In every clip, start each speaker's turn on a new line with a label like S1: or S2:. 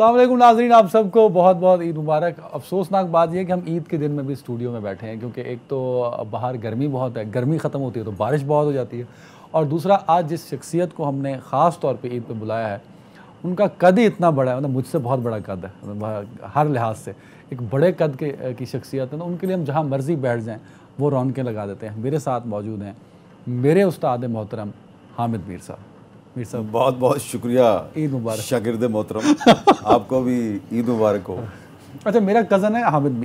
S1: अल्लाम नाजरीन आप सबको बहुत बहुत ईद मुबारक अफसोसनाक बात यह कि हम ईद के दिन में भी स्टूडियो में बैठे हैं क्योंकि एक तो बाहर गर्मी बहुत है गर्मी ख़त्म होती है तो बारिश बहुत हो जाती है और दूसरा आज जिस शख्सियत को हमने ख़ास तौर पे ईद पे बुलाया है उनका कद ही इतना बड़ा है मतलब मुझसे बहुत बड़ा कद है मतलब हर लिहाज से एक बड़े कद के की शख्सियत है ना तो उनके लिए हम जहाँ मर्ज़ी बैठ जाएँ वो रौनकें लगा देते हैं मेरे साथ मौजूद हैं मेरे उस्ताद मोहतरम
S2: हामिद मीर साहब मीर साहब बहुत बहुत शुक्रिया ईद मुबारक शागिर्द मोहतरम आपको भी ईद मुबारक हो
S1: अच्छा मेरा कज़न है हामिद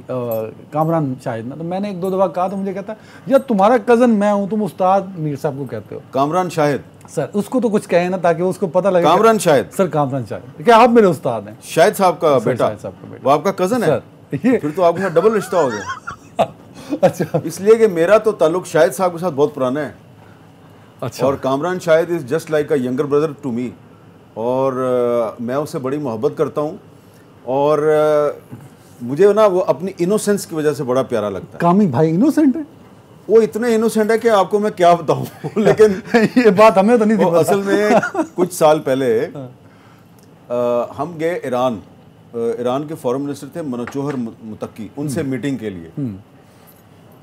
S1: कामरान शाहिद ना तो मैंने एक दो दफ़ा कहा तो मुझे कहता यार तुम्हारा कज़न मैं हूँ तुम उस्ताद मीर साहब को कहते हो कामरान शाहिद सर उसको तो कुछ कहे ना ताकि उसको पता लगे कामरान शाहिद सर कामरान शाहिद क्या आप मेरे उस्ताद हैं
S2: शाहिद साहब का बेटा साहब का बेटा वो आपका कज़न है फिर तो आपके साथ डबल रिश्ता हो गया अच्छा इसलिए कि मेरा तो ताल्लुक शाहिद साहब के साथ बहुत पुराना है अच्छा और Kamran Shahid is just like a younger brother to me और आ, मैं उससे बड़ी मोहब्बत करता हूँ और आ, मुझे ना वो अपनी इनोसेंस की वजह से बड़ा प्यारा लगता है कामी भाई इनोसेंट है वो इतने इनोसेंट है कि आपको मैं क्या बताऊँ लेकिन ये बात हमें तो नहीं थी असल में कुछ साल पहले आ, हाँ। हम गए ईरान ईरान के फॉरन मिनिस्टर थे मनोचोहर मुतक्की उनसे मीटिंग हम्म। के लिए हम्म।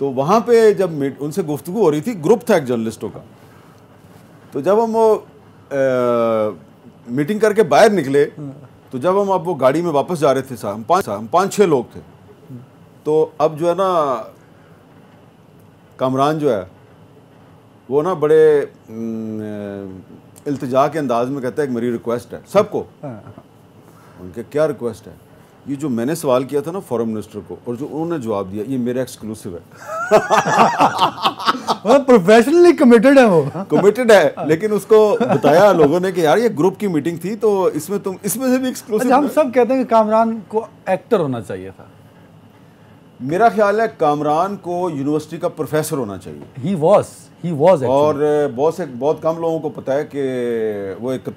S2: तो वहाँ पे जब उनसे गुफ्तु हो रही थी ग्रुप था एक जर्नलिस्टों का तो जब हम वो मीटिंग करके बाहर निकले तो जब हम अब वो गाड़ी में वापस जा रहे थे साहब हम पाँच हम पाँच छः लोग थे तो अब जो है ना कामरान जो है वो ना बड़े इल्तजा के अंदाज में कहता है कि मेरी रिक्वेस्ट है सबको हाँ। उनके क्या रिक्वेस्ट है ये जो मैंने सवाल किया था ना फॉरेन मिनिस्टर को और जो उन्होंने जवाब दिया ये मेरा एक्सक्लूसिव है प्रोफेशनली हाँ, कमिटेड है वो कमिटेड हाँ, है लेकिन उसको बताया लोगों ने कि यार ये ग्रुप की मीटिंग थी तो इसमें तुम इसमें से भी एक्सक्लूसिव अच्छा, हम सब कहते हैं कि कामरान को एक्टर होना चाहिए था मेरा ख्याल है कामरान को यूनिवर्सिटी का प्रोफेसर होना चाहिए ही वॉज ही वॉज और बहुत से बहुत कम लोगों को पता है कि वो एक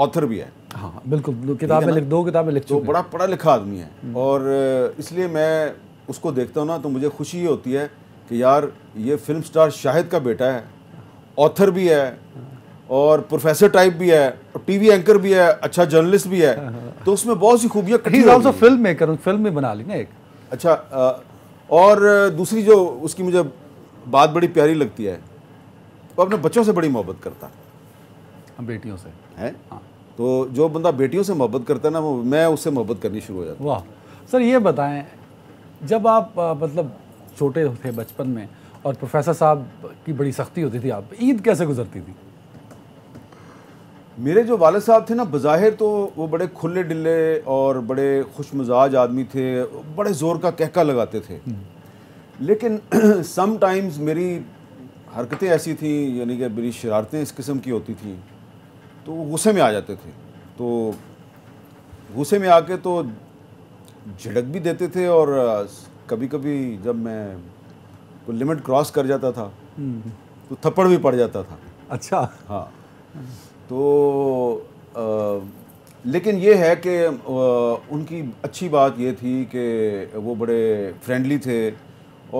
S2: ऑथर भी है
S1: हाँ, हाँ बिल्कुल किताबें लिख दो किताबें लिख तो बड़ा
S2: पढ़ा लिखा आदमी है हम्म। और इसलिए मैं उसको देखता हूँ ना तो मुझे खुशी होती है कि यार ये फिल्म स्टार शाहिद का बेटा है ऑथर भी है और प्रोफेसर टाइप भी है और टीवी एंकर भी है अच्छा जर्नलिस्ट भी है हाँ, हाँ। तो उसमें बहुत सी खूबियाँ फिल्म मेकर फिल्म में बना लेंगे एक अच्छा और दूसरी जो उसकी मुझे बात बड़ी प्यारी लगती है वो अपने बच्चों से बड़ी मोहब्बत करता
S1: है बेटियों से
S2: है हाँ। तो जो बंदा बेटियों से मोहब्बत करता है ना वो मैं उससे मोहब्बत करनी शुरू हो जाता वाह सर ये
S1: बताएं जब आप मतलब छोटे थे बचपन में और प्रोफेसर साहब की बड़ी सख्ती होती थी आप ईद कैसे गुजरती थी
S2: मेरे जो वाले साहब थे ना बज़ाहिर तो वो बड़े खुले डिल्ले और बड़े खुश मिजाज आदमी थे बड़े ज़ोर का कहका लगाते थे हम्म। लेकिन समटाइम्स मेरी हरकतें ऐसी थी यानी कि मेरी शरारतें इस किस्म की होती थी तो गुस्से में आ जाते थे तो गुस्से में आके तो झिड़क भी देते थे और कभी कभी जब मैं कोई लिमिट क्रॉस कर जाता था हम्म। तो थप्पड़ भी पड़ जाता था अच्छा हाँ तो आ, लेकिन ये है कि उनकी अच्छी बात ये थी कि वो बड़े फ्रेंडली थे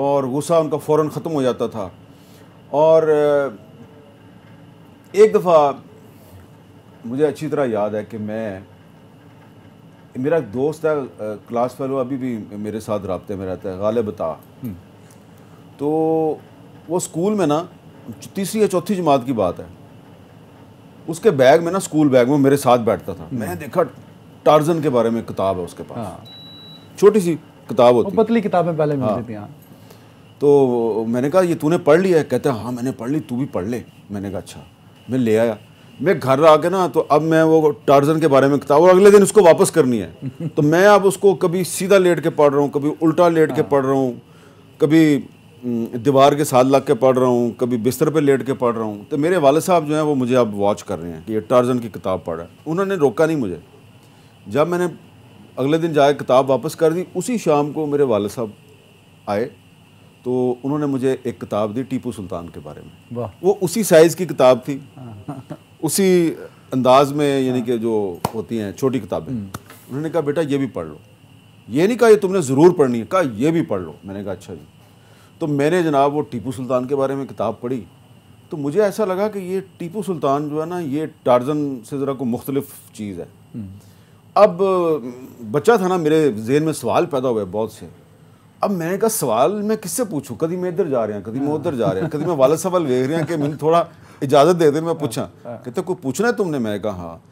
S2: और गुस्सा उनका फ़ौर ख़त्म हो जाता था और एक दफ़ा मुझे अच्छी तरह याद है कि मैं मेरा एक दोस्त है क्लास फेलो अभी भी मेरे साथ रबते में रहता है गालिब बता हम्म। तो वो स्कूल में ना तीसरी या चौथी जमात की बात है उसके बैग में ना स्कूल बैग में मेरे साथ बैठता था हम्म। मैं देखा टार्जन के बारे में किताब है उसके पास हाँ। छोटी सी किताब होती पतली किताबें पहले मिलती हाँ। थी हाँ। तो मैंने कहा ये तूने पढ़ लिया है कहते हैं हाँ मैंने पढ़ ली तू भी पढ़ ले मैंने कहा अच्छा मैं ले आया मैं घर आके ना तो अब मैं वो टार्जन के बारे में किताब और अगले दिन उसको वापस करनी है तो मैं अब उसको कभी सीधा लेट के पढ़ रहा हूँ कभी उल्टा लेट के हाँ। पढ़ रहा हूँ कभी दीवार के साथ लग के पढ़ रहा हूँ कभी बिस्तर पे लेट के पढ़ रहा हूँ तो मेरे वाले साहब जो हैं वो मुझे अब वॉच कर रहे हैं कि ये टार्जन की किताब पढ़ रहा है उन्होंने रोका नहीं मुझे जब मैंने अगले दिन जाए किताब वापस कर दी उसी शाम को मेरे वाले साहब आए तो उन्होंने मुझे एक किताब दी टीपू सुल्तान के बारे में वो उसी साइज़ की किताब थी उसी अंदाज में यानी कि जो होती हैं छोटी किताबें हम्म। उन्होंने कहा बेटा ये भी पढ़ लो ये नहीं कहा ये तुमने ज़रूर पढ़नी है कहा ये भी पढ़ लो मैंने कहा अच्छा जी तो मैंने जनाब वो टीपू सुल्तान के बारे में किताब पढ़ी तो मुझे ऐसा लगा कि ये टीपू सुल्तान जो है ना ये टारजन से ज़रा को मुख्तलिफ चीज़ है हम्म। अब बच्चा था ना मेरे जहन में सवाल पैदा हुए बहुत से अब मैंने कहा सवाल मैं किससे पूछूं कभी मैं इधर जा रहा हूं कभी मैं उधर जा रहा हूं कभी मैं वाला सवाल देख रहा हूं कि मैंने थोड़ा इजाज़त दे दे मैं पूछा कहते कोई पूछना है तुमने मैं कहा हाँ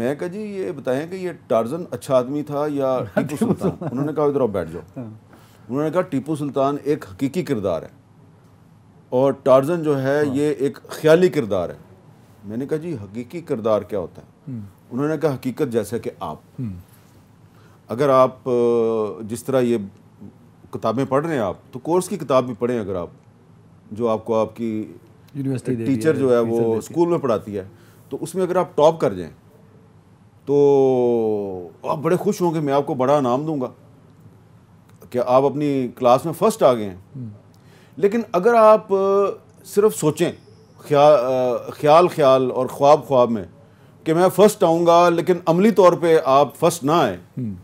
S2: मैं कहा जी ये बताएं कि ये टार्जन अच्छा आदमी था या टीपू सुल्तान उन्होंने कहा इधर आप बैठ जाओ हाँ। उन्होंने कहा टीपू सुल्तान एक हकीकी किरदार है और टार्जन जो है हाँ। ये एक ख्याली किरदार है मैंने कहा जी हकीकी किरदार क्या होता है हम्म। उन्होंने कहा हकीकत जैसा कि आप हम्म। अगर आप जिस तरह ये किताबें पढ़ रहे हैं आप तो कोर्स की किताब भी पढ़ें अगर आप जो आपको आपकी
S1: यूनिवर्सिटी टीचर जो है वो स्कूल में
S2: पढ़ाती है तो उसमें अगर आप टॉप कर जाएं तो आप बड़े खुश होंगे मैं आपको बड़ा इनाम दूंगा कि आप अपनी क्लास में फर्स्ट आ गए हैं हम्म। लेकिन अगर आप सिर्फ सोचें ख्याल ख्याल ख्याल और ख्वाब ख्वाब में कि मैं फ़र्स्ट आऊँगा लेकिन अमली तौर पे आप फर्स्ट ना आए हम्म।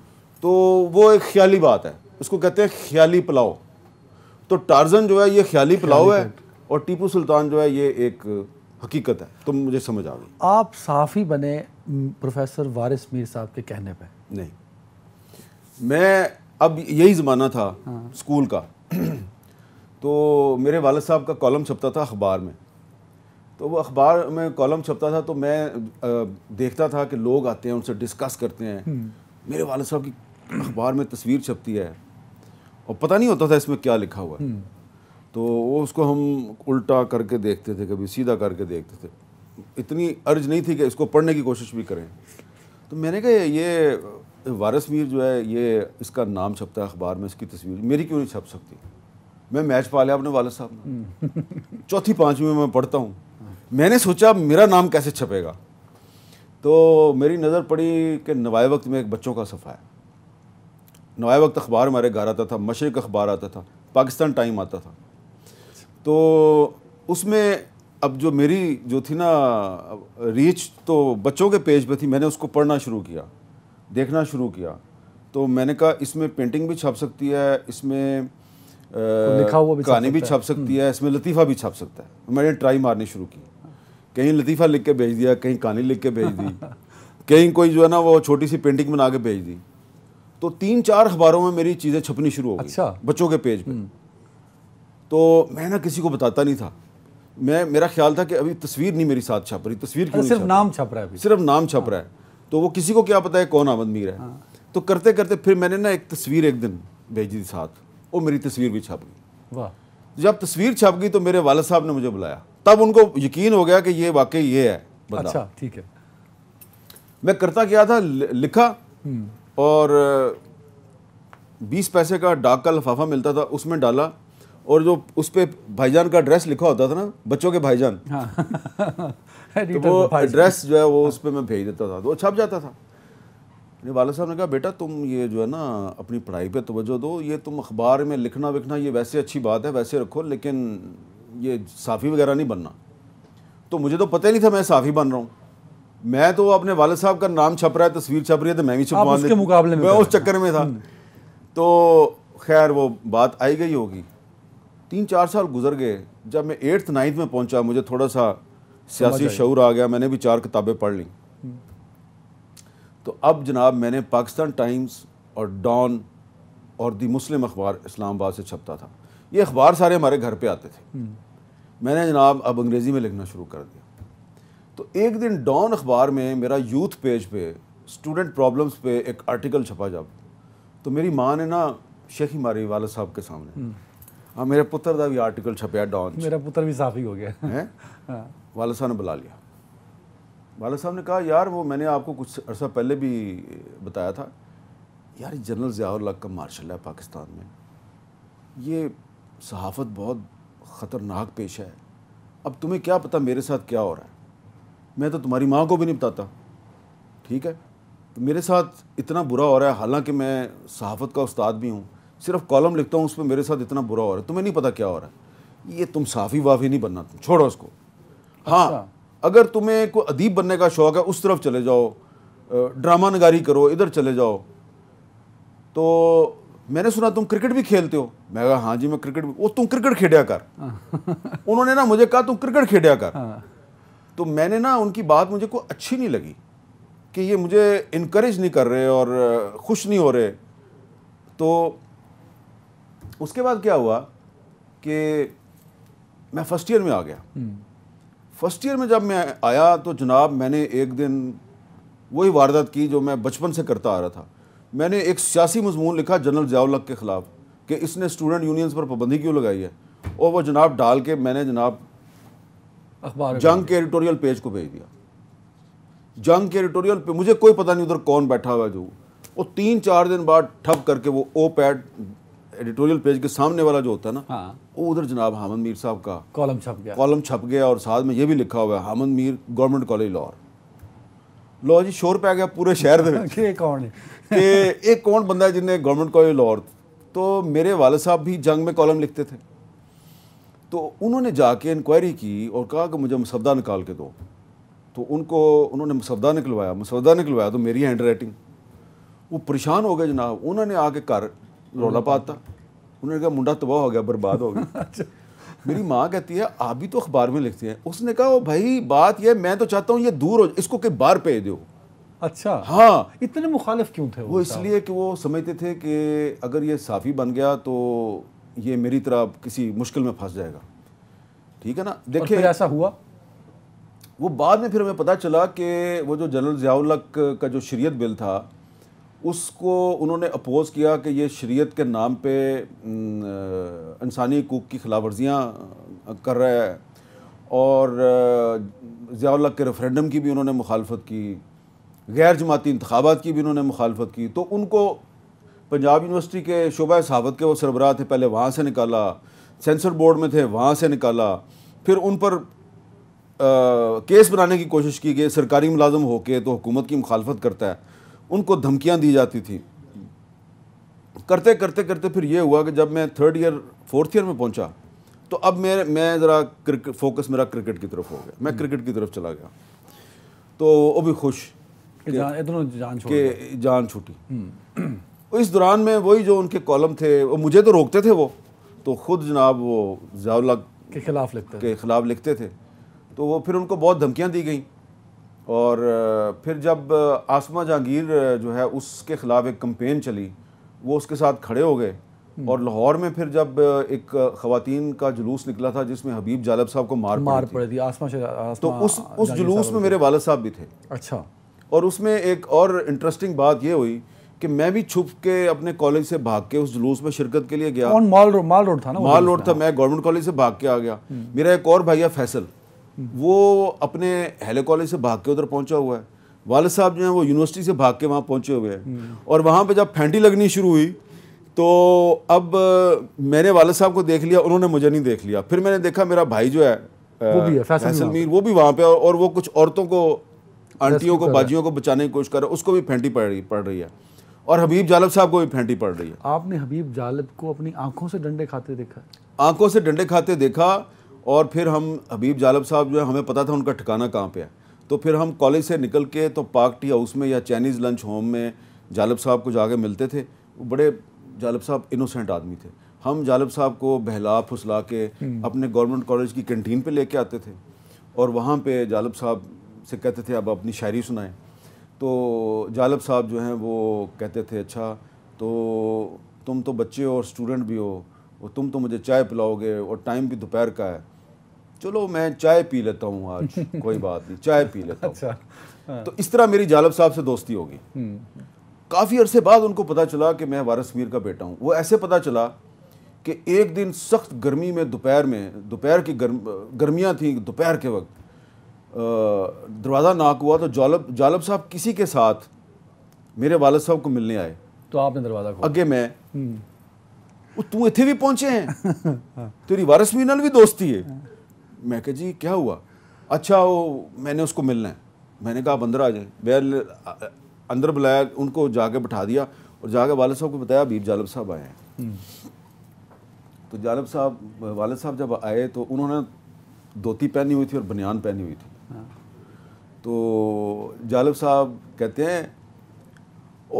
S2: तो वो एक ख्याली बात है उसको कहते हैं ख्याली पुलाव तो टार्जन जो है ये ख्याली पुलाव है और टीपू सुल्तान जो है ये एक हकीकत है तुम मुझे समझ आ गई
S1: आप ही बने प्रोफेसर वारिस मीर साहब के कहने पर
S2: नहीं मैं अब यही ज़माना था हाँ। स्कूल का तो मेरे वाल साहब का कॉलम छपता था अखबार में तो वो अखबार में कॉलम छपता था तो मैं आ, देखता था कि लोग आते हैं उनसे डिस्कस करते हैं हम्म। मेरे वाल साहब की अखबार में तस्वीर छपती है और पता नहीं होता था इसमें क्या लिखा हुआ है तो वो उसको हम उल्टा करके देखते थे कभी सीधा करके देखते थे इतनी अर्ज नहीं थी कि इसको पढ़ने की कोशिश भी करें तो मैंने कहा ये वारस मीर जो है ये इसका नाम छपता है अखबार में इसकी तस्वीर मेरी क्यों नहीं छप सकती मैं मैच पा लिया अपने वालद साहब ने चौथी पाँचवीं में मैं पढ़ता हूँ मैंने सोचा मेरा नाम कैसे छपेगा तो मेरी नज़र पड़ी कि नवाए वक्त में एक बच्चों का सफ़ा है नवाए वक्त अखबार हमारे घर आता था मशरक़ अखबार आता था पाकिस्तान टाइम आता था तो उसमें अब जो मेरी जो थी ना रीच तो बच्चों के पेज पे थी मैंने उसको पढ़ना शुरू किया देखना शुरू किया तो मैंने कहा इसमें पेंटिंग भी छप सकती है इसमें लिखा हुआ भी कहानी भी छप सकती हम्म। है इसमें लतीफ़ा भी छप सकता है मैंने ट्राई मारनी शुरू की कहीं लतीफ़ा लिख के भेज दिया कहीं कहानी लिख के भेज दी कहीं कोई जो है ना वो छोटी सी पेंटिंग बना के भेज दी तो तीन चार अखबारों में मेरी चीज़ें छपनी शुरू हो गई अच्छा बच्चों के पेज पे हम्म। तो मैं ना किसी को बताता नहीं था मैं मेरा ख्याल था कि अभी तस्वीर नहीं मेरी साथ छप रही तस्वीर क्यों सिर्फ नाम छप रहा है सिर्फ नाम छप रहा है तो वो किसी को क्या पता है कौन आमद मीर है हाँ। तो करते करते फिर मैंने ना एक तस्वीर एक दिन भेजी थी साथ और मेरी तस्वीर भी छप
S1: गई वाह
S2: जब तस्वीर छप गई तो मेरे वाले साहब ने मुझे बुलाया तब उनको यकीन हो गया कि ये वाकई ये है अच्छा ठीक है मैं करता क्या था लिखा हम्म। और बीस पैसे का डाक का लफाफा मिलता था उसमें डाला और जो उस पर भाईजान का एड्रेस लिखा होता था ना बच्चों के भाईजान
S1: हाँ। तो वो एड्रेस
S2: जो है वो उस पर मैं भेज देता था तो वो छप जाता था वाला साहब ने कहा बेटा तुम ये जो है ना अपनी पढ़ाई पे तोज्जो दो ये तुम अखबार में लिखना विखना ये वैसे अच्छी बात है वैसे रखो लेकिन ये साफ़ी वगैरह नहीं बनना तो मुझे तो पता ही नहीं था मैं साफ़ी बन रहा हूँ मैं तो अपने वाले साहब का नाम छप रहा है तस्वीर छप रही है तो मैं भी छपवा उसके मुकाबले में मैं उस चक्कर में था हम्म। तो खैर वो बात आई गई होगी तीन चार साल गुजर गए जब मैं एट्थ नाइन्थ में पहुंचा मुझे थोड़ा सा सियासी शौर आ गया मैंने भी चार किताबें पढ़ ली हम्म। तो अब जनाब मैंने पाकिस्तान टाइम्स और डॉन और दी मुस्लिम अखबार इस्लामाबाद से छपता था ये अखबार सारे हमारे घर पे आते थे हम्म। मैंने जनाब अब अंग्रेज़ी में लिखना शुरू कर दिया तो एक दिन डॉन अखबार में मेरा यूथ पेज पे स्टूडेंट प्रॉब्लम्स पे एक आर्टिकल छपा जब तो मेरी माँ ने ना शेखी मारी वाले साहब के सामने हम्म। हाँ मेरे पुत्र का भी आर्टिकल छपया डॉन मेरा पुत्र भी साफ हो गया
S1: है हाँ।
S2: वाला साहब ने बुला लिया वाला साहब ने कहा यार वो मैंने आपको कुछ अर्सा पहले भी बताया था यार जनरल ज़ियाउल्लाह का मार्शल है पाकिस्तान में ये सहाफत बहुत ख़तरनाक पेशा है अब तुम्हें क्या पता मेरे साथ क्या हो रहा है मैं तो तुम्हारी माँ को भी नहीं बताता ठीक है तो मेरे साथ इतना बुरा हो रहा है हालांकि मैं सहाफ़त का उस्ताद भी हूँ सिर्फ कॉलम लिखता हूँ उस पर मेरे साथ इतना बुरा हो रहा है तुम्हें नहीं पता क्या हो रहा है ये तुम साफ़ी वाफ़ी नहीं बनना तुम छोड़ो उसको हाँ, अच्छा। हाँ अगर तुम्हें कोई अदीब बनने का शौक़ है उस तरफ चले जाओ ड्रामा नगारी करो इधर चले जाओ तो मैंने सुना तुम क्रिकेट भी खेलते हो मैं कहा हाँ जी मैं क्रिकेट भी वो तुम क्रिकेट खेडिया कर
S1: हाँ।
S2: उन्होंने ना मुझे कहा तुम क्रिकेट खेडया कर हाँ। तो मैंने ना उनकी बात मुझे को अच्छी नहीं लगी कि ये मुझे इनक्रेज नहीं कर रहे और खुश नहीं हो रहे तो उसके बाद क्या हुआ कि मैं फर्स्ट ईयर में आ गया फर्स्ट हम्म। ईयर में जब मैं आया तो जनाब मैंने एक दिन वही वारदात की जो मैं बचपन से करता आ रहा था मैंने एक सियासी मजमून लिखा जनरल जयालक के ख़िलाफ़ कि इसने स्टूडेंट यूनियंस पर पाबंदी क्यों लगाई है और वो जनाब डाल के मैंने जनाब
S1: अखबार जंग
S2: के एडिटोरियल पेज को भेज दिया जंग के एडिटोरियल पे मुझे कोई पता नहीं उधर कौन बैठा हुआ है जो वो तीन चार दिन बाद ठप करके वो ओ पैड एडिटोरियल पेज के सामने वाला जो होता है ना हाँ। वो उधर जनाब हामद मीर साहब का कॉलम छप गया कॉलम छप गया और साथ में ये भी लिखा हुआ है हामद मीर गवर्नमेंट कॉलेज लाहौर लाहौर जी शोर पै गया पूरे शहर ਦੇ कौन है ਕੌਣ ਹੈ ਕਿ ਇਹ ਕੌਣ ਬੰਦਾ ਜਿਹਨੇ ਗਵਰਨਮੈਂਟ ਕਾਲਜ ਲਾਹੌਰ ਤੋਂ ਮੇਰੇ ਵਾਲਦ ਸਾਹਿਬ ਵੀ ਜੰਗ ਮੇ ਕਾਲਮ तो उन्होंने जाके इंक्वायरी की और कहा कि मुझे मुसवदा निकाल के दो तो उनको उन्होंने मुसवदा निकलवाया मुसवदा निकलवाया तो मेरी हैंड राइटिंग वो परेशान हो गए जनाब उन्होंने आके घर रौला पाता उन्होंने कहा मुंडा तबाह हो गया बर्बाद हो गया अच्छा। मेरी माँ कहती है आप भी तो अखबार में लिखते हैं उसने कहा वो भाई बात यह मैं तो चाहता हूँ ये दूर हो इसको कहीं बाहर पे दो
S1: अच्छा हाँ इतने मुखालिफ क्यों थे
S2: वो इसलिए कि वो समझते थे कि अगर ये साफ़ी बन गया तो ये मेरी तरह किसी मुश्किल में फंस जाएगा ठीक है ना देखिए ऐसा हुआ वो बाद में फिर हमें पता चला कि वो जो जनरल ज़ियाउलक का जो शरीयत बिल था उसको उन्होंने अपोज़ किया कि ये शरीयत के नाम पे इंसानी हकूक़ की खिलाफ वर्जियाँ कर रहा है और ज़ियाउलक के रेफरेंडम की भी उन्होंने मुखालफत की गैर जमाती इंतबात की भी उन्होंने मुखालफत की तो उनको पंजाब यूनिवर्सिटी के शोबा सहावत के वो सरबराह थे पहले वहाँ से निकाला सेंसर बोर्ड में थे वहाँ से निकाला फिर उन पर आ, केस बनाने की कोशिश की गई सरकारी मुलाजम होके तो हुकूमत की मुखालफत करता है उनको धमकियाँ दी जाती थी करते करते करते फिर ये हुआ कि जब मैं थर्ड ईयर फोर्थ ईयर में पहुँचा तो अब मेरे मैं ज़रा क्रिकेट फोकस मेरा क्रिकेट की तरफ हो गया मैं क्रिकेट हम्म। की तरफ चला गया तो वो भी खुश
S1: जान,
S2: जान छूटी हम्म। इस दौरान में वही जो उनके कॉलम थे वो मुझे तो रोकते थे वो तो ख़ुद जनाब वो जियाउल्ला के खिलाफ लिखते के खिलाफ लिखते थे तो वो फिर उनको बहुत धमकियाँ दी गई और फिर जब आसमा जहांगीर जो है उसके ख़िलाफ़ एक कम्पेन चली वो उसके साथ खड़े हो गए हम्म। और लाहौर में फिर जब एक खातन का जुलूस निकला था जिसमें हबीब जालब साहब को मार मार
S1: पड़ी थी आसमा, आसमा तो उस उस जुलूस
S2: में मेरे वालद साहब भी थे अच्छा और उसमें एक और इंटरेस्टिंग बात ये हुई कि मैं भी छुप के अपने कॉलेज से भाग के उस जुलूस में शिरकत के लिए गया कौन
S1: माल रोड माल रोड था ना माल रोड
S2: था हाँ। मैं गवर्नमेंट कॉलेज से भाग के आ गया हम्म। मेरा एक और भैया फैसल हम्म। वो अपने हेले कॉलेज से भाग के उधर पहुंचा हुआ है वाल साहब जो है वो यूनिवर्सिटी से भाग के वहाँ पहुंचे हुए हैं हम्म। और वहाँ पर जब फेंटी लगनी शुरू हुई तो अब मैंने वाले साहब को देख लिया उन्होंने मुझे नहीं देख लिया फिर मैंने देखा मेरा भाई जो है वो भी है फैसल मीर वो भी वहाँ पे और वो कुछ औरतों को आंटियों को बाजियों को बचाने की कोशिश कर रहा है उसको भी फेंटी पड़ रही पड़ रही है और हबीब जालब साहब को भी फेंटी पड़ रही है आपने
S1: हबीब जालब को अपनी आंखों से डंडे खाते देखा
S2: आंखों से डंडे खाते देखा और फिर हम हबीब जालब साहब जो है हमें पता था उनका ठिकाना कहाँ पे है तो फिर हम कॉलेज से निकल के तो पार्क टी हाउस में या चाइनीज़ लंच होम में जालब साहब को जाके मिलते थे वो बड़े जालब साहब इनोसेंट आदमी थे हम जालब साहब को बहला फुसला के हम्म। अपने गवर्नमेंट कॉलेज की कैंटीन पर लेके आते थे और वहाँ पर जालब साहब से कहते थे अब अपनी शायरी सुनाएं तो जालब साहब जो हैं वो कहते थे अच्छा तो तुम तो बच्चे हो और स्टूडेंट भी हो और तुम तो मुझे चाय पिलाओगे और टाइम भी दोपहर का है चलो मैं चाय पी लेता हूँ आज कोई बात नहीं चाय पी लेता हूँ अच्छा, हाँ। तो इस तरह मेरी जालब साहब से दोस्ती होगी हम्म। काफ़ी अरसे बाद उनको पता चला कि मैं वारस मीर का बेटा हूँ वो ऐसे पता चला कि एक दिन सख्त गर्मी में दोपहर में दोपहर की गर्म गर्मियाँ थी दोपहर के वक्त दरवाज़ा नाक हुआ तो जालब जालब साहब किसी के साथ मेरे वालद साहब को मिलने आए तो आपने दरवाज़ा अगे मैं हम्म। तू इतने भी पहुंचे हैं तेरी वारस भी नाल भी दोस्ती है मैं कह जी क्या हुआ अच्छा वो मैंने उसको मिलना है मैंने कहा आप अंदर आ जाए बैल अंदर बुलाया उनको जाके बैठा दिया और जाके वालद साहब को बताया अबीब जालब साहब आए हैं हम्म। तो जालब साहब वालद साहब जब आए तो उन्होंने धोती पहनी हुई थी और बनियान पहनी हुई थी तो जालब साहब कहते हैं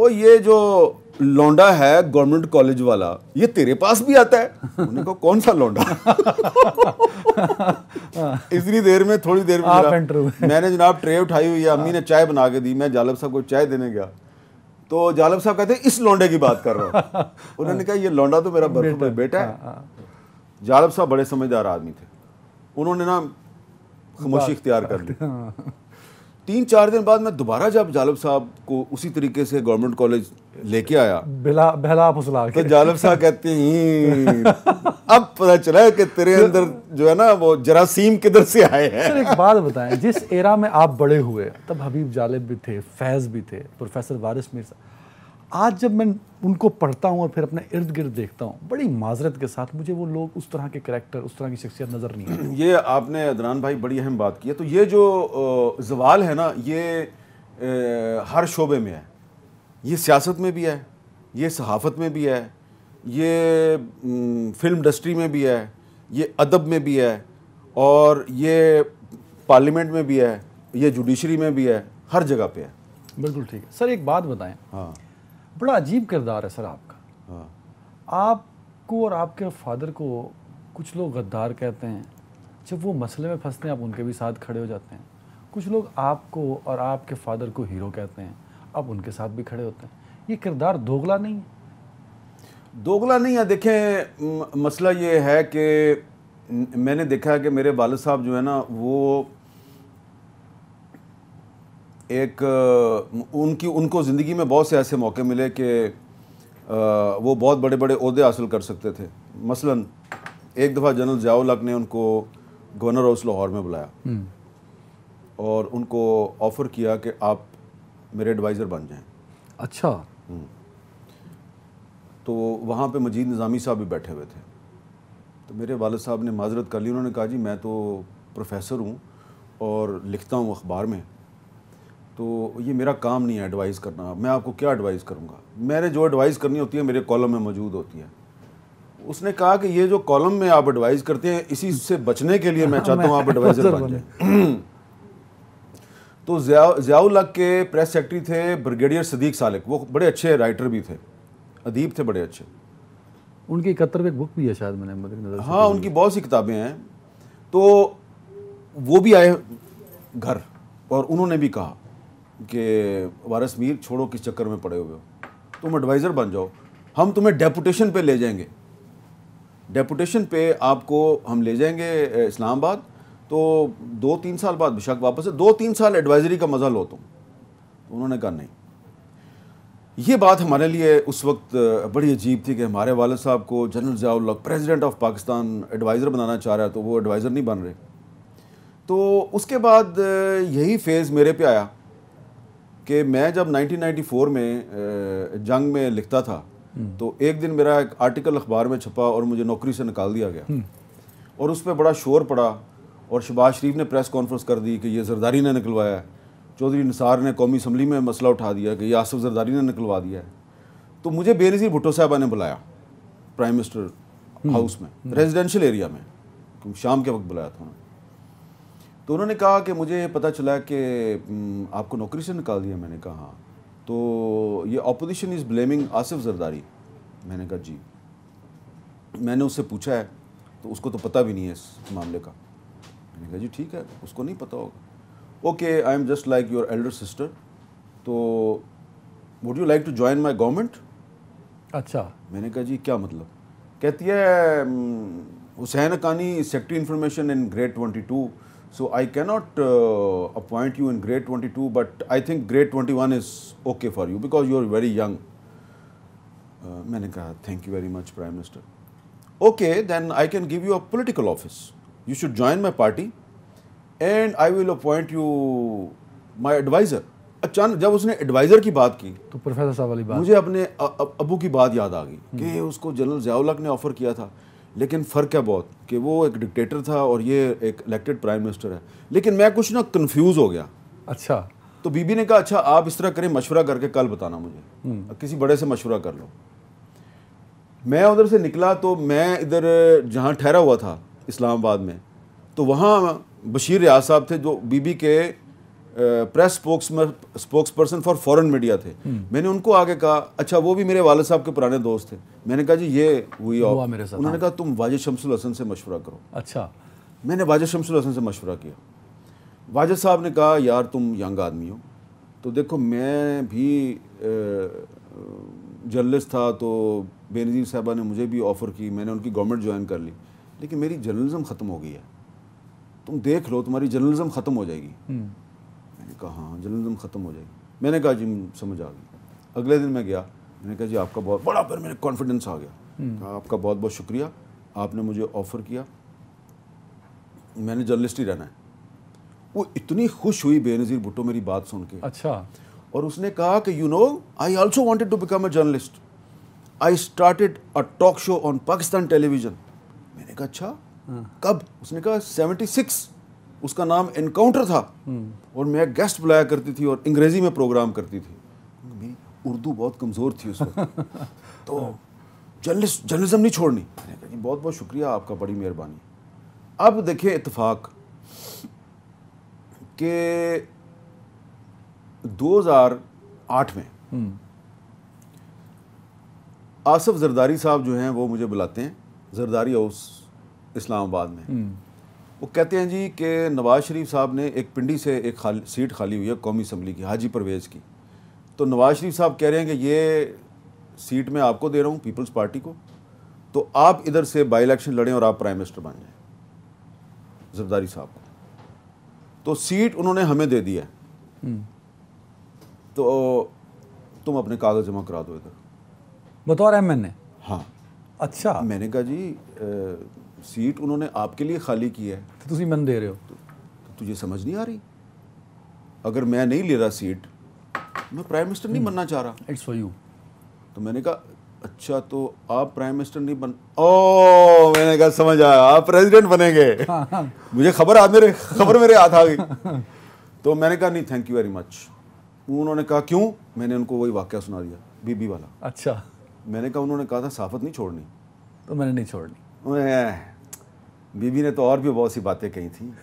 S2: ओ ये जो लौंडा है गवर्नमेंट कॉलेज वाला ये तेरे पास भी आता है उन्होंने कहा कौन सा लौंडा इतनी देर में थोड़ी देर में मैंने जनाब ट्रे उठाई हुई है अम्मी ने चाय बना के दी मैं जालब साहब को चाय देने गया तो जालब साहब कहते हैं इस लौंडे की बात कर रहा हूँ उन्होंने कहा ये लौंडा तो मेरा बरसों बेटा है हाँ, हाँ। जालब साहब बड़े समझदार आदमी थे उन्होंने ना
S1: खामोशी इख्तियार
S2: कर ली तीन चार दिन बाद मैं दोबारा जब जालब साहब को उसी तरीके से गवर्नमेंट कॉलेज लेके आया
S1: बहला फुसला तो जालब साहब
S2: कहते हैं अब पता चला कि तेरे तो अंदर जो है ना वो जरासीम किधर से आए हैं सर एक बात
S1: बताएं जिस एरा में आप बड़े हुए तब हबीब जालब भी थे फैज़ भी थे प्रोफेसर वारिस मिर्जा आज जब मैं उनको पढ़ता हूँ और फिर अपने इर्द गिर्द देखता हूँ बड़ी माजरत के साथ मुझे वो लोग उस तरह के करेक्टर उस तरह की शख्सियत नज़र नहीं
S2: आती ये आपने अदनान भाई बड़ी अहम बात की है तो ये जो जवाल है ना ये हर शोबे में है ये सियासत में भी है ये सहाफ़त में भी है ये फिल्म इंडस्ट्री में भी है ये अदब में भी है और ये पार्लियामेंट में भी है ये जुडिशरी में भी है हर जगह पे है
S1: बिल्कुल ठीक है सर एक बात बताएं हाँ बड़ा अजीब किरदार है सर आपका हाँ। आपको और आपके फादर को कुछ लोग गद्दार कहते हैं जब वो मसले में फंसते हैं आप उनके भी साथ खड़े हो जाते हैं कुछ लोग आपको और आपके फादर को हीरो
S2: कहते हैं आप उनके साथ भी खड़े होते हैं ये किरदार दोगला नहीं है दोगला नहीं है देखें मसला ये है कि मैंने देखा है कि मेरे बाल साहब जो है ना वो एक उनकी उनको ज़िंदगी में बहुत से ऐसे मौके मिले कि वो बहुत बड़े बड़े अहदे हासिल कर सकते थे मसलन एक दफ़ा जनरल ज़ियाउल हक ने उनको गवर्नर हाउस लाहौर में बुलाया हम्म। और उनको ऑफ़र किया कि आप मेरे एडवाइज़र बन जाएं अच्छा हम्म। तो वहाँ पे मजीद निज़ामी साहब भी बैठे हुए थे तो मेरे वालद साहब ने माजरत कर ली उन्होंने कहा जी मैं तो प्रोफेसर हूँ और लिखता हूँ अखबार में तो ये मेरा काम नहीं है एडवाइस करना मैं आपको क्या एडवाइस करूँगा मेरे जो एडवाइस करनी होती है मेरे कॉलम में मौजूद होती है उसने कहा कि ये जो कॉलम में आप एडवाइस करते हैं इसी से बचने के लिए मैं चाहता हूँ आप एडवाइज़र बन जाए तो जियाउल के प्रेस सेक्रेटरी थे ब्रिगेडियर सदीक सालिक वो बड़े अच्छे राइटर भी थे अदीब थे बड़े अच्छे उनकी इकहत्तर में बुक भी है
S1: शायद मैंने
S2: हाँ उनकी बहुत सी किताबें हैं तो वो भी आए घर और उन्होंने भी कहा कि वारस मीर छोड़ो किस चक्कर में पड़े हुए हो तुम एडवाइज़र बन जाओ हम तुम्हें डेपुटेशन पे ले जाएंगे डेपुटेशन पे आपको हम ले जाएंगे इस्लामाबाद तो दो तीन साल बाद बेशक वापस है दो तीन साल एडवाइजरी का मज़ा लो तुम तो उन्होंने कहा नहीं ये बात हमारे लिए उस वक्त बड़ी अजीब थी कि हमारे वालद साहब को general Ziaul president of Pakistan adviser बनाना चाह रहा है तो वो एडवाइज़र नहीं बन रहे तो उसके बाद यही फेज़ मेरे पे आया कि मैं जब 1994 में जंग में लिखता था हम्म। तो एक दिन मेरा एक आर्टिकल अखबार में छपा और मुझे नौकरी से निकाल दिया गया हम्म। और उस पर बड़ा शोर पड़ा और शबाज शरीफ ने प्रेस कॉन्फ्रेंस कर दी कि ये जरदारी ने निकलवाया चौधरी निसार ने कौमी असम्बली में मसला उठा दिया कि ये आसफ जरदारी ने निकलवा दिया है तो मुझे बेनज़ीर भुट्टो साहबा ने बुलाया प्राइम मिनिस्टर हम्म। हाउस में रेजिडेंशल एरिया में शाम के वक्त बुलाया था उन्होंने तो उन्होंने कहा कि मुझे पता चला कि हम्म, आपको नौकरी से निकाल दिया मैंने कहा हाँ तो ये opposition is blaming Asif Zardari मैंने कहा जी मैंने उससे पूछा है तो उसको तो पता भी नहीं है इस मामले का मैंने कहा जी ठीक है उसको नहीं पता होगा okay I am just like your elder sister तो would you like to join my government अच्छा मैंने कहा जी क्या मतलब कहती है hmm, Hussain Haqqani secretary information in grade twenty two so I cannot appoint you in grade twenty two but I think grade twenty one is okay for you because you very young. Uh, मैंने कहा thank you very much prime minister okay then I can give you a political office you should join my party and I will appoint you my adviser अचानक जब उसने adviser की बात की
S1: तो professor साहब वाली बात मुझे
S2: अपने अबू की बात याद आ गई कि हम्म। उसको जनरल जयालक ने ऑफ़र किया था लेकिन फ़र्क है बहुत कि वो एक डिक्टेटर था और ये एक इलेक्टेड प्राइम मिनिस्टर है लेकिन मैं कुछ ना कन्फ्यूज़ हो गया अच्छा तो बीबी ने कहा अच्छा आप इस तरह करें मशवरा करके कल बताना मुझे हम्म। किसी बड़े से मशवरा कर लो मैं उधर से निकला तो मैं इधर जहाँ ठहरा हुआ था इस्लामाबाद में तो वहाँ बशीर रियाज साहब थे जो बीबी के press spokes spokesperson for foreign media थे हम्म। मैंने उनको आगे कहा अच्छा वो भी मेरे वाले साहब के पुराने दोस्त थे मैंने कहा जी ये हुई हुआ मेरे साथ उन्होंने कहा तुम वाजिद शमसुल हसन से मशवरा करो अच्छा मैंने वाजिद शमसुल हसन से मशवरा किया वाजिद साहब ने कहा यार तुम यंग आदमी हो तो देखो मैं भी जर्नलिस्ट था तो बेनजीर साहबा ने मुझे भी ऑफ़र की मैंने उनकी गवर्नमेंट ज्वाइन कर ली लेकिन मेरी जर्नलिज्म ख़त्म हो गई है तुम देख लो तुम्हारी जर्नलिज्म ख़त्म हो जाएगी हम्म। मैंने कहा हाँ जर्नलिज्म ख़त्म हो जाएगी मैंने कहा जी समझ आ गई अगले दिन मैं गया मैंने कहा जी आपका बहुत बड़ा पर मेरे कॉन्फिडेंस आ गया हम्म। आपका बहुत बहुत शुक्रिया आपने मुझे ऑफ़र किया मैंने जर्नलिस्ट ही रहना है वो इतनी खुश हुई बेनज़ीर भुट्टो मेरी बात सुन के अच्छा और उसने कहा कि you know I also wanted to become a journalist I started a talk show on Pakistan television मैंने कहा अच्छा हाँ। कब उसने कहा सेवेंटी सिक्स उसका नाम एनकाउंटर था हम्म। और मैं गेस्ट बुलाया करती थी और अंग्रेज़ी में प्रोग्राम करती थी मेरी उर्दू बहुत कमज़ोर थी उस वक्त तो जर्नलिस्ट जर्नलिज्म नहीं छोड़नी जी बहुत बहुत शुक्रिया आपका बड़ी मेहरबानी अब देखिए इतफाक़ हजार 2008 में हम्म। आसफ जरदारी साहब जो हैं वो मुझे बुलाते हैं जरदारी हाउस इस्लामाबाद में हम्म। वो कहते हैं जी कि नवाज़ शरीफ साहब ने एक पिंडी से एक खाल, सीट खाली हुई है कौमी असम्बली की हाजी परवेज़ की तो नवाज़ शरीफ साहब कह रहे हैं कि ये सीट मैं आपको दे रहा हूँ पीपल्स पार्टी को तो आप इधर से बाई इलेक्शन लड़ें और आप प्राइम मिनिस्टर बन जाएं जरदारी साहब को तो सीट उन्होंने हमें दे दी है हम्म। तो तुम अपने कागज़ जमा करा दो इधर बतौर एम एन ए हाँ अच्छा मैंने कहा जी सीट उन्होंने आपके लिए खाली की है ਹੈ ਤੇ ਤੁਸੀਂ ਮੈਨੂੰ ਦੇ ਰਹੇ तो तुझे समझ नहीं आ रही अगर मैं नहीं ले रहा सीट मैं प्राइम मिनिस्टर नहीं hmm. बनना चाह रहा इट्स फॉर यू तो मैंने कहा अच्छा तो आप प्राइम मिनिस्टर नहीं बन ओ मैंने कहा समझ आया आप प्रेसिडेंट बनेंगे हाँ, हाँ। मुझे खबर आ मेरे खबर मेरे हाथ आ गई तो मैंने कहा नहीं थैंक यू वेरी मच उन्होंने कहा क्यों मैंने उनको वही वाक्य सुना दिया बीबी वाला अच्छा मैंने कहा उन्होंने कहा था साफत नहीं छोड़नी तो मैंने नहीं छोड़नी बीबी ने तो और भी बहुत सी बातें कही थी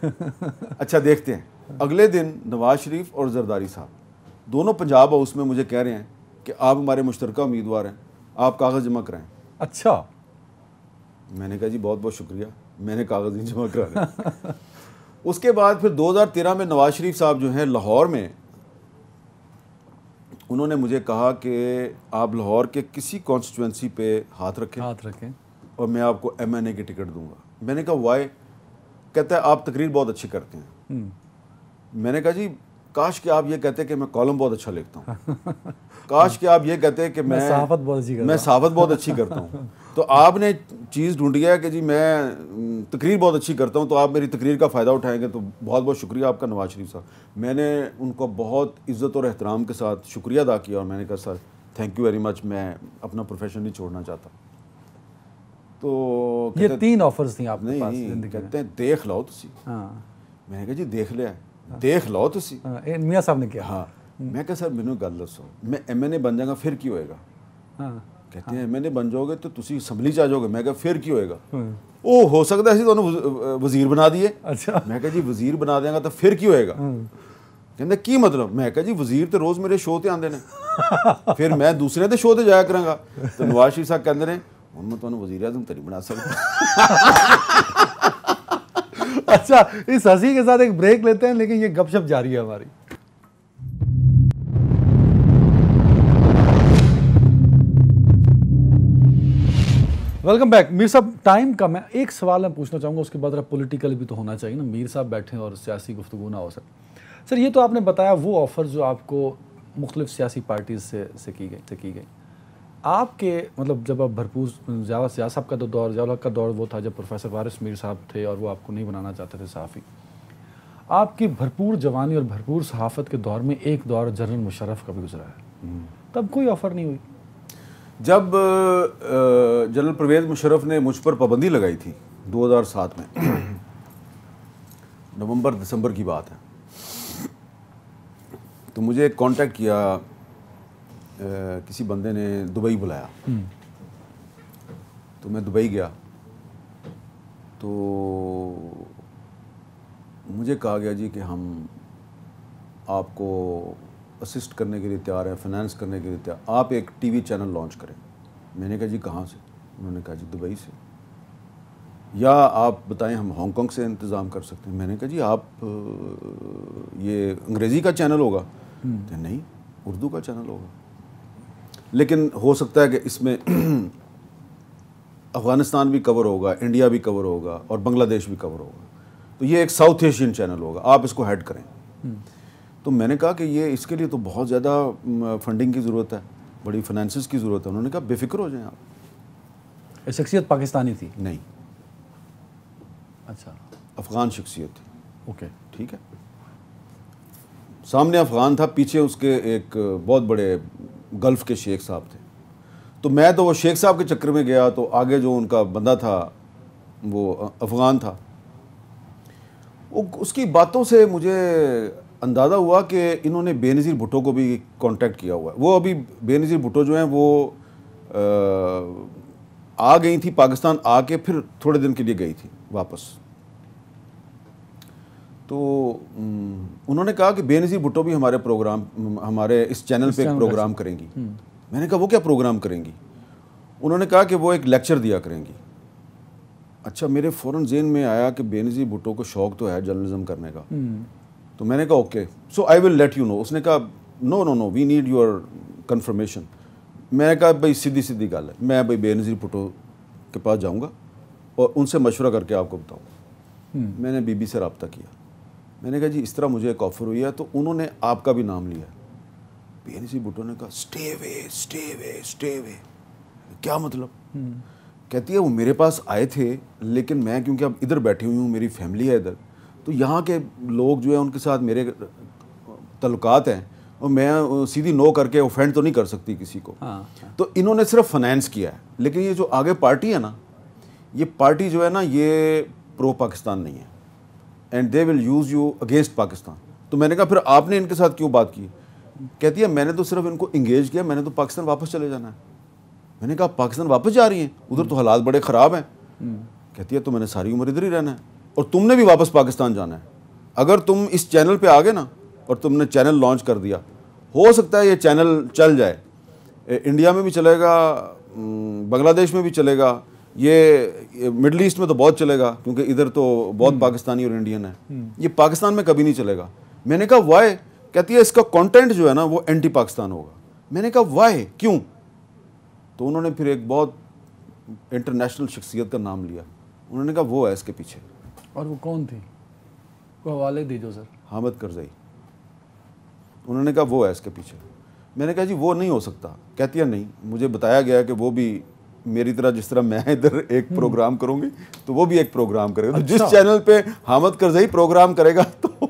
S2: अच्छा देखते हैं अगले दिन नवाज शरीफ और जरदारी साहब दोनों पंजाब हाउस में मुझे कह रहे हैं कि आप हमारे मुश्तर उम्मीदवार हैं आप कागज़ जमा कराएं अच्छा मैंने कहा जी बहुत बहुत शुक्रिया मैंने कागज़ नहीं जमा करा उसके बाद फिर 2013 में नवाज शरीफ साहब जो हैं लाहौर में उन्होंने मुझे कहा कि आप लाहौर के किसी कॉन्स्टिट्यूंसी पे हाथ रखें हाथ रखें और मैं आपको एमएनए की टिकट दूंगा मैंने कहा वाई कहता है आप तकरीर बहुत अच्छी करते हैं
S1: हम्म।
S2: मैंने कहा जी काश कि आप ये कहते कि मैं कॉलम बहुत अच्छा लिखता हूँ काश कि आप ये कहते कि मैं सहावत बहुत अच्छी मैं सहावत बहुत अच्छी करता हूँ तो आपने चीज़ ढूंढी है कि जी मैं तकरीर बहुत अच्छी करता हूँ तो आप मेरी तकरीर का फ़ायदा उठाएंगे तो बहुत बहुत शुक्रिया आपका नवाज शरीफ साहब मैंने उनको बहुत इज़्ज़त और एहतराम के साथ शुक्रिया अदा किया और मैंने कहा sir thank you very much मैं अपना प्रोफेशन नहीं छोड़ना चाहता ਤੋ ਇਹ ਤਿੰਨ ਆਫਰਸ ਸੀ आपके ਪਾਸ जिंदगी कहते हैं देख ਤੁਸੀਂ ਹਾਂ ਮੈਂ ਕਿਹਾ ਜੀ ਦੇਖ ਲਿਆ ਦੇਖ ਲਓ ਤੁਸੀਂ ਹਾਂ ਇਹ ਮੀਆਂ ਸਾਹਿਬ ਨੇ ਕਿਹਾ ਹਾਂ ਮੈਂ ਕਿਹਾ ਸਰ ਮੈਨੂੰ ਗੱਲ ਦੱਸੋ ਮੈਂ ਐਮਐਨਏ ਬਣ ਜਾਗਾ ਫਿਰ ਕੀ ਹੋਏਗਾ ਹਾਂ ਕਹਿੰਦੇ ਐਮਐਨਏ ਮੈਨੇ ਬਣ ਜਾਓਗੇ ਤਾਂ ਤੁਸੀਂ ਅਸੈਂਬਲੀ ਚ ਆ ਜਾਓਗੇ ਮੈਂ ਕਿਹਾ ਫਿਰ ਕੀ ਹੋਏਗਾ ਉਹ ਹੋ ਸਕਦਾ ਸੀ ਤੁਹਾਨੂੰ ਵਜ਼ੀਰ ਬਣਾ ਦਈਏ ਅੱਛਾ ਮੈਂ ਕਿਹਾ ਜੀ ਵਜ਼ੀਰ ਬਣਾ ਦੇਗਾ ਤਾਂ ਫਿਰ ਕੀ ਹੋਏਗਾ ਕਹਿੰਦੇ ਕੀ ਮਤਲਬ ਮੈਂ ਕਿਹਾ ਜੀ ਵਜ਼ੀਰ ਤੇ ਰੋਜ਼ ਮੇਰੇ ਸ਼ੋਅ ਤੇ ਆਉਂਦੇ ਨੇ ਫਿਰ ਮੈਂ ਦੂਸਰੇ ਦੇ ਸ਼ੋਅ ਤੇ ਜਾਇਆ ਕਰਾਂਗਾ ਤੇ ਨਵਾਜ਼ ਸ਼ਰੀਫ ਸਾਹਿਬ ਕਹਿੰਦੇ ਨੇ तो तो अच्छा
S1: इस हंसी के साथ एक ब्रेक लेते हैं लेकिन ये गपशप जारी है हमारी वेलकम बैक मीर साहब टाइम कम है एक सवाल मैं पूछना चाहूँगा उसके बाद पोलिटिकल भी तो होना चाहिए ना मीर साहब बैठे और सियासी गुफ्तु ना हो सर सर ये तो आपने बताया वो ऑफ़र जो आपको मुख्तलिफ सियासी पार्टीज से से की गई से की गई आपके मतलब जब आप भरपूर ज्यादा सिया साहब का तो दौर ज्यादा का दौर वो था जब प्रोफेसर वारिस मीर साहब थे और वो आपको नहीं बनाना चाहते थे सहाफ़ी आपकी भरपूर जवानी और भरपूर सहाफ़त के दौर में एक दौर जनरल मुशरफ
S2: का भी गुजरा है हम्म।
S1: तब कोई ऑफ़र नहीं हुई
S2: जब जनरल परवेज मुशरफ ने मुझ पर पाबंदी लगाई थी 2007 में नवंबर दिसंबर की बात है तो मुझे कांटेक्ट किया किसी बंदे ने दुबई बुलाया हम्म। तो मैं दुबई गया तो मुझे कहा गया जी कि हम आपको असिस्ट करने के लिए तैयार हैं फाइनेंस करने के लिए तैयार आप एक टीवी चैनल लॉन्च करें मैंने कहा जी कहाँ से उन्होंने कहा जी दुबई से या आप बताएं हम हांगकॉन्ग से इंतज़ाम कर सकते हैं मैंने कहा जी आप ये अंग्रेज़ी का चैनल होगा हम्म। तो, नहीं उर्दू का चैनल होगा लेकिन हो सकता है कि इसमें अफ़गानिस्तान भी कवर होगा इंडिया भी कवर होगा और बांग्लादेश भी कवर होगा तो ये एक साउथ एशियन चैनल होगा आप इसको हेड करें हम्म। तो मैंने कहा कि ये इसके लिए तो बहुत ज़्यादा फंडिंग की ज़रूरत है बड़ी फाइनेंस की ज़रूरत है उन्होंने कहा बेफिक्र हो जाएं आप शख्सियत पाकिस्तानी थी नहीं अच्छा अफ़गान शख्सियत थी ओके ठीक है सामने अफ़गान था पीछे उसके एक बहुत बड़े गल्फ़ के शेख साहब थे तो मैं तो वो शेख साहब के चक्कर में गया तो आगे जो उनका बंदा था वो अफ़गान था उसकी बातों से मुझे अंदाज़ा हुआ कि इन्होंने बेनज़ीर भुट्टो को भी कांटेक्ट किया हुआ है वो अभी बेनज़ीर भुट्टो जो हैं वो आ, आ गई थी पाकिस्तान आके फिर थोड़े दिन के लिए गई थी वापस तो उन्होंने कहा कि बेनजी भुट्टो भी हमारे प्रोग्राम हमारे इस चैनल पे एक प्रोग्राम करेंगी हम्म। मैंने कहा वो क्या प्रोग्राम करेंगी उन्होंने कहा कि वो एक लेक्चर दिया करेंगी अच्छा मेरे फ़ौर जेन में आया कि बेनजी भुट्टो को शौक़ तो है जर्नलिज्म करने का हम्म। तो मैंने कहा okay so I will let you know उसने कहा no no no we need your confirmation मैंने कहा भाई सीधी सीधी गल है मैं भाई बेनजीर भुट्टो के पास जाऊँगा और उनसे मशवरा करके आपको बताऊँगा हम्म। मैंने बीबी से रबता किया मैंने कहा जी इस तरह मुझे एक ऑफ़र हुई है तो उन्होंने आपका भी नाम लिया पी एन सी भुट्टो ने कहा stay away stay away stay away क्या मतलब कहती है वो मेरे पास आए थे लेकिन मैं क्योंकि अब इधर बैठी हुई हूँ मेरी फैमिली है इधर तो यहाँ के लोग जो है उनके साथ मेरे तल्लुकात हैं और मैं सीधी नो करके ओफेंड तो नहीं कर सकती किसी को हाँ।, हाँ। तो इन्होंने सिर्फ फाइनेंस किया है लेकिन ये जो आगे पार्टी है ना ये पार्टी जो है ना ये प्रो पाकिस्तान नहीं है and they will use you against Pakistan तो मैंने कहा फिर आपने इनके साथ क्यों बात की कहती है मैंने तो सिर्फ इनको इंगेज किया मैंने तो पाकिस्तान वापस चले जाना है मैंने कहा पाकिस्तान वापस जा रही हैं उधर तो हालात बड़े ख़राब हैं हम्म। कहती है तो मैंने सारी उम्र इधर ही रहना है और तुमने भी वापस पाकिस्तान जाना है अगर तुम इस चैनल पर आ गए ना और तुमने चैनल लॉन्च कर दिया हो सकता है ये चैनल चल जाए इंडिया में भी चलेगा बांग्लादेश में भी चलेगा ये मिडल ईस्ट में तो बहुत चलेगा क्योंकि इधर तो बहुत हम्म। पाकिस्तानी और इंडियन है हम्म। ये पाकिस्तान में कभी नहीं चलेगा मैंने कहा वाई कहती है इसका कंटेंट जो है ना वो एंटी पाकिस्तान होगा मैंने कहा वाई क्यों तो उन्होंने फिर एक बहुत इंटरनेशनल शख्सियत का नाम लिया उन्होंने कहा वो है इसके पीछे
S1: और वो कौन थी को हवाले दीजो सर
S2: हामिद करजई उन्होंने कहा वो है इसके पीछे मैंने कहा जी वो नहीं हो सकता कहती है नहीं मुझे बताया गया कि वो भी मेरी तरह जिस तरह मैं इधर एक प्रोग्राम हम्म। करूंगी तो वो भी एक प्रोग्राम करेगा अच्छा। तो जिस चैनल अच्छा। पे हामद करजई प्रोग्राम करेगा तो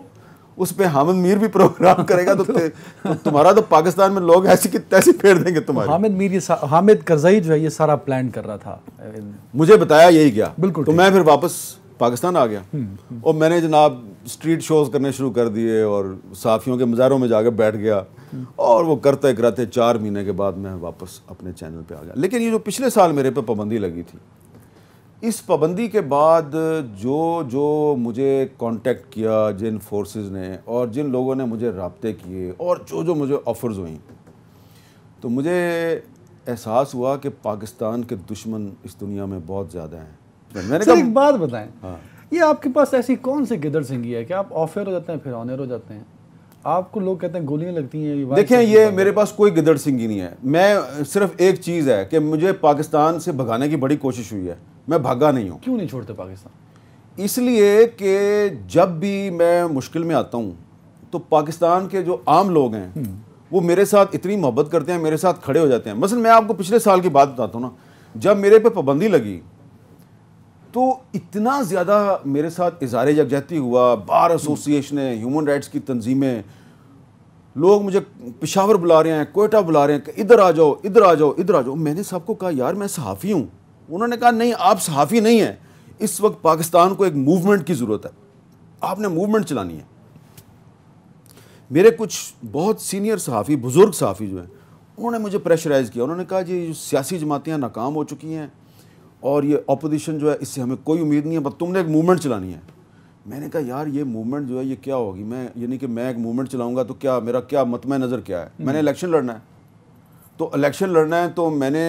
S2: उस पर हामिद मीर भी प्रोग्राम करेगा तो, तो-, तो, तुम्हारा तो पाकिस्तान में लोग ऐसे की तैसे फेर देंगे तुम्हारे हामिद मीर ये हामिद करजई जो है ये सारा प्लान कर रहा था मुझे बताया यही क्या बिल्कुल तो मैं फिर वापस पाकिस्तान आ गया और मैंने जनाब स्ट्रीट शोज़ करने शुरू कर दिए और साफ़ियों के मज़ारों में जाकर बैठ गया और वो करते कराते चार महीने के बाद मैं वापस अपने चैनल पे आ गया लेकिन ये जो पिछले साल मेरे पे पाबंदी लगी थी इस पाबंदी के बाद जो जो मुझे कांटेक्ट किया जिन फोर्सेस ने और जिन लोगों ने मुझे रबते किए और जो जो मुझे ऑफ़र्स हुई तो मुझे एहसास हुआ कि पाकिस्तान के दुश्मन इस दुनिया में बहुत ज़्यादा हैं मैंने सर एक बात बताएं हाँ। ये आपके पास ऐसी कौन सी गिदड़
S1: सिंगी है कि आप ऑफेयर हो जाते हैं फिर ऑनर हो जाते हैं आपको लोग कहते हैं गोलियां लगती हैं देखें ये
S2: मेरे पास कोई गिदड़ सिंगी नहीं है मैं सिर्फ एक चीज़ है कि मुझे पाकिस्तान से भगाने की बड़ी कोशिश हुई है मैं भागा नहीं हूँ क्यों नहीं
S1: छोड़ते पाकिस्तान
S2: इसलिए कि जब भी मैं मुश्किल में आता हूँ तो पाकिस्तान के जो आम लोग हैं हम्म। वो मेरे साथ इतनी मोहब्बत करते हैं मेरे साथ खड़े हो जाते हैं मसल मैं आपको पिछले साल की बात बताता हूँ ना जब मेरे पे पाबंदी लगी तो इतना ज़्यादा मेरे साथ इजारे जगजहती हुआ बार एसोसिएशन ह्यूमन राइट्स की तंजीमें लोग मुझे पिशावर बुला रहे हैं कोयटा बुला रहे हैं कि इधर आ जाओ इधर आ जाओ इधर आ जाओ मैंने सबको कहा यार मैं सहाफ़ी हूँ उन्होंने कहा नहीं आप सहाफ़ी नहीं हैं इस वक्त पाकिस्तान को एक मूवमेंट की ज़रूरत है आपने मूवमेंट चलानी है मेरे कुछ बहुत सीनियर सहाफ़ी बुज़ुर्ग सहाफ़ी जो हैं उन्होंने मुझे प्रेशराइज़ किया उन्होंने कहा जी सियासी जमातियाँ नाकाम हो चुकी हैं और ये अपोजिशन जो है इससे हमें कोई उम्मीद नहीं है बस तुमने एक मूवमेंट चलानी है मैंने कहा यार ये मूवमेंट जो है ये क्या होगी मैं यानी कि मैं एक मूवमेंट चलाऊंगा तो क्या मेरा क्या मतम नज़र क्या है हम्म। मैंने इलेक्शन लड़ना है तो इलेक्शन लड़ना है तो मैंने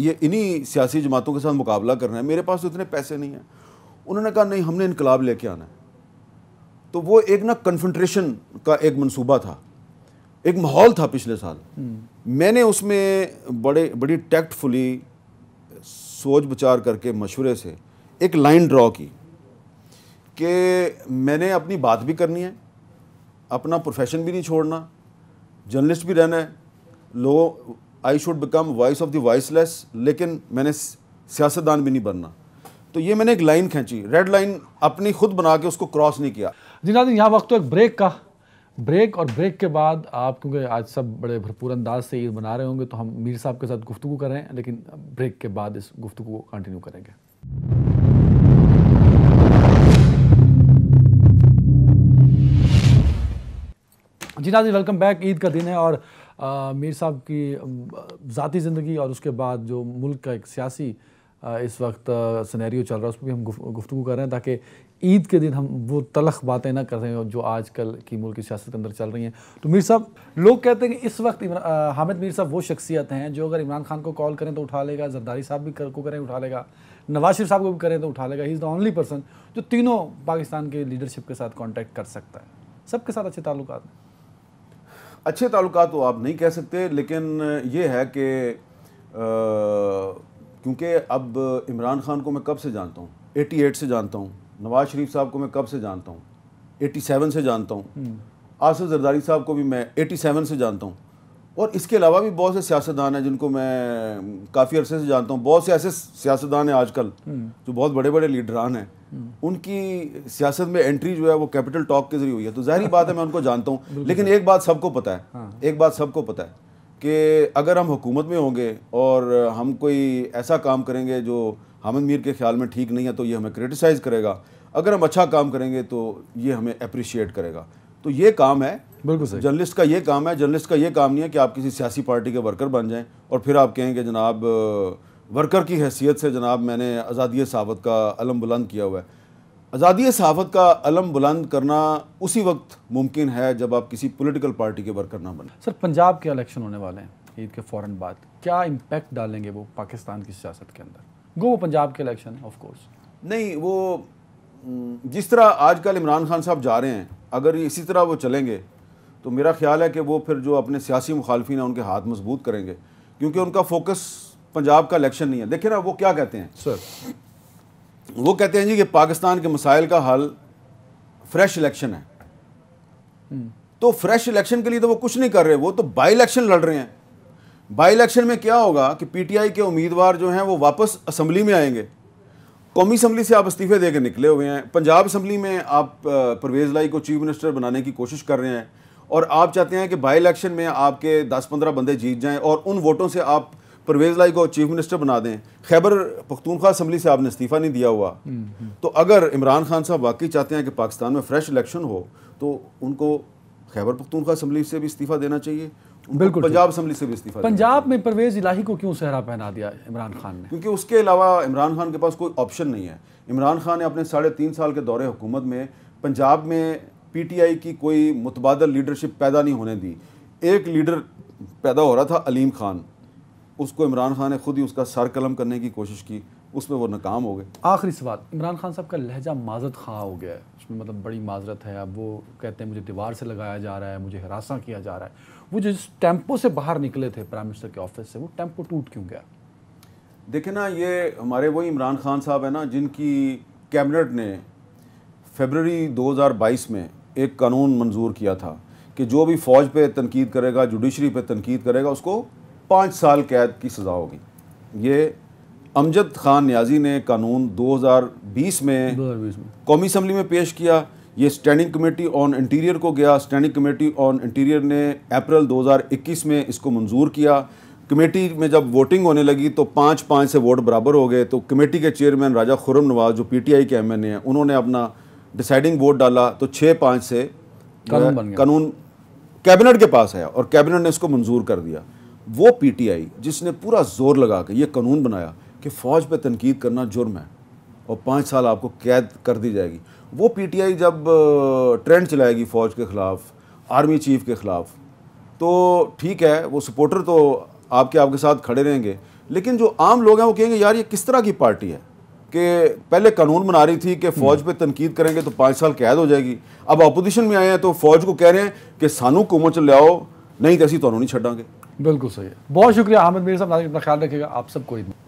S2: ये इन्हीं सियासी जमातों के साथ मुकाबला करना है मेरे पास तो इतने पैसे नहीं हैं उन्होंने कहा नहीं हमने इनकलाब लेके आना है तो वो एक ना कन्फनट्रेशन का एक मनसूबा था एक माहौल था पिछले साल हम्म। मैंने उसमें बड़े बड़ी टैक्टफुली सोच विचार करके मशवरे से एक लाइन ड्रॉ की कि मैंने अपनी बात भी करनी है अपना प्रोफेशन भी नहीं छोड़ना जर्नलिस्ट भी रहना है लोगों I should become voice of the voiceless लेकिन मैंने सियासतदान भी नहीं बनना तो ये मैंने एक लाइन खींची रेड लाइन अपनी खुद बना के उसको क्रॉस नहीं किया
S1: जी यहाँ वक्त तो एक ब्रेक का ब्रेक और ब्रेक के बाद आप क्योंकि आज सब बड़े भरपूर अंदाज से ईद मना रहे होंगे तो हम मीर साहब के साथ गुफ्तु कर रहे हैं लेकिन ब्रेक के बाद इस गुफ्तु को कंटिन्यू करेंगे जी नाजी वेलकम बैक ईद का दिन है और आ, मीर साहब की ज़ाती ज़िंदगी और उसके बाद जो मुल्क का एक सियासी इस वक्त सनेरियो चल रहा है उस पर भी हम गुफ्तु कर रहे हैं ताकि ईद के दिन हम वो तलख बातें ना कर रहे हैं जो आजकल की मुल्क की सियासत के अंदर चल रही हैं तो मीर साहब लोग कहते हैं कि इस वक्त हामिद मीर साहब वो शख्सियत हैं जो अगर इमरान खान को कॉल करें तो उठा लेगा जरदारी साहब भी कर, को करें उठा लेगा नवाज शरीफ साहब को भी करें तो उठा लेगा he is the only person जो तीनों पाकिस्तान के लीडरशिप के साथ कॉन्टैक्ट कर सकता है सबके साथ अच्छे ताल्लुक हैं
S2: अच्छे ताल्लुक तो आप नहीं कह सकते लेकिन ये है कि क्योंकि अब इमरान खान को मैं कब से जानता हूँ 88 से जानता हूँ नवाज शरीफ साहब को मैं कब से जानता हूँ 87 से जानता हूँ हम्म। आसफ जरदारी साहब को भी मैं 87 से जानता हूँ और इसके अलावा भी बहुत से सियासतदान हैं जिनको मैं काफ़ी अरसे से जानता हूँ बहुत से ऐसे सियासतदान हैं आजकल हम्म। जो बहुत बड़े बड़े लीडरान हैं हम्म। उनकी सियासत में एंट्री जो है वो कैपिटल टॉक के जरिए हुई है तो जाहिर बात है मैं उनको जानता हूँ लेकिन एक बात सबको पता है हाँ। एक बात सबको पता है कि अगर हम हुकूमत में होंगे और हम कोई ऐसा काम करेंगे जो हामिद मीर के ख्याल में ठीक नहीं है तो ये हमें क्रिटिसाइज़ करेगा अगर हम अच्छा काम करेंगे तो ये हमें अप्रिशिएट करेगा तो ये काम है बिल्कुल सही जर्नलिस्ट का ये काम है जर्नलिस्ट का ये काम नहीं है कि आप किसी सियासी पार्टी के वर्कर बन जाएं और फिर आप कहें कि जनाब वर्कर की हैसियत से जनाब मैंने आज़ादी सहाफ़त का अलम बुलंद किया हुआ है आज़ादी सहाफ़त का अलम बुलंद करना उसी वक्त मुमकिन है जब आप किसी पोलिटिकल पार्टी के वर्कर ना बने
S1: सर पंजाब के अलेक्शन होने वाले हैं ईद के फ़ौर बाद क्या इम्पेक्ट डालेंगे वो पाकिस्तान की सियासत के अंदर गो पंजाब के इलेक्शन ऑफ कोर्स
S2: नहीं वो mm, जिस तरह आजकल इमरान खान साहब जा रहे हैं अगर इसी तरह वो चलेंगे तो मेरा ख्याल है कि वो फिर जो अपने सियासी मुखालफी हैं उनके हाथ मजबूत करेंगे क्योंकि उनका फोकस पंजाब का इलेक्शन नहीं है देखिए ना वो क्या कहते हैं सर वो कहते हैं जी कि पाकिस्तान के मसाइल का हल फ्रेश इलेक्शन है hmm. तो फ्रेश इलेक्शन के लिए तो वो कुछ नहीं कर रहे वो तो बाई इलेक्शन लड़ रहे हैं बाई इलेक्शन में क्या होगा कि पीटीआई के उम्मीदवार जो हैं वो वापस असम्बली में आएंगे कौमी असम्बली से आप इस्तीफे देकर निकले हुए हैं पंजाब असम्बली में आप परवेज़ लाई को चीफ मिनिस्टर बनाने की कोशिश कर रहे हैं और आप चाहते हैं कि बाई इलेक्शन में आपके 10-15 बंदे जीत जाएं और उन वोटों से आप परवेज़ लाई को चीफ मिनिस्टर बना दें खैबर पख्तूनखा असम्बली से आपने इस्तीफ़ा नहीं दिया हुआ हम्म, हम्म। तो अगर इमरान खान साहब वाकई चाहते हैं कि पाकिस्तान में फ्रेश इलेक्शन हो तो उनको खैबर पख्तूनखा असम्बली से भी इस्तीफ़ा देना चाहिए बिल्कुल पंजाब असम्बली से भी इस्तीफा
S1: पंजाब में परवेज इलाही को क्यों सहरा पहना दिया इमरान खान ने
S2: क्योंकि उसके अलावा इमरान खान के पास कोई ऑप्शन नहीं है इमरान खान ने अपने साढ़े तीन साल के दौरे हुकूमत में पंजाब में पीटीआई की कोई मुतबादल लीडरशिप पैदा नहीं होने दी एक लीडर पैदा हो रहा था अलीम खान उसको इमरान खान ने खुद ही उसका सर कलम करने की कोशिश की उसमें वो नाकाम हो गए
S1: आखिरी सवाल इमरान खान साहब का लहजा माजत खां हो गया है उसमें मतलब बड़ी माजरत है अब वो कहते हैं मुझे दीवार से लगाया जा रहा है मुझे हरासा किया जा रहा है वो जिस टेम्पो से बाहर निकले थे प्राइम मिनिस्टर के ऑफिस से वो टेम्पो टूट क्यों गया
S2: देखे ना ये हमारे वही इमरान खान साहब हैं ना जिनकी कैबिनेट ने फेबररी 2022 में एक कानून मंजूर किया था कि जो भी फ़ौज पे तनकीद करेगा जुडिशरी पे तनकीद करेगा उसको पाँच साल कैद की सज़ा होगी ये अमजद खान न्याजी ने कानून 2020 में, में। कौमी असम्बली में पेश किया ये स्टैंडिंग कमेटी ऑन इंटीरियर को गया स्टैंडिंग कमेटी ऑन इंटीरियर ने अप्रैल 2021 में इसको मंजूर किया कमेटी में जब वोटिंग होने लगी तो पाँच पाँच से वोट बराबर हो गए तो कमेटी के चेयरमैन राजा खुरम नवाज जो पीटीआई के एमएनए हैं उन्होंने अपना डिसाइडिंग वोट डाला तो छः पाँच से
S1: कानून
S2: कैबिनेट के पास आया और कैबिनेट ने इसको मंजूर कर दिया वो आई जिसने पूरा जोर लगा के ये कानून बनाया कि फ़ौज पर तनकीद करना जुर्म है और पाँच साल आपको कैद कर दी जाएगी वो पीटीआई जब ट्रेंड चलाएगी फ़ौज के ख़िलाफ़ आर्मी चीफ के ख़िलाफ़ तो ठीक है वो सपोर्टर तो आपके आपके साथ खड़े रहेंगे लेकिन जो आम लोग हैं वो कहेंगे यार ये किस तरह की पार्टी है कि पहले कानून बना रही थी कि फ़ौज हम्म। पे तनकीद करेंगे तो पाँच साल कैद हो जाएगी अब अपोजिशन में आए हैं तो फौज को कह रहे हैं कि सानू चल लियाओ नहीं तो असी तो नहीं छाँगे बिल्कुल सही है
S1: बहुत शुक्रिया अहमद मेरे साहब अपना ख्याल रखेगा आप सबको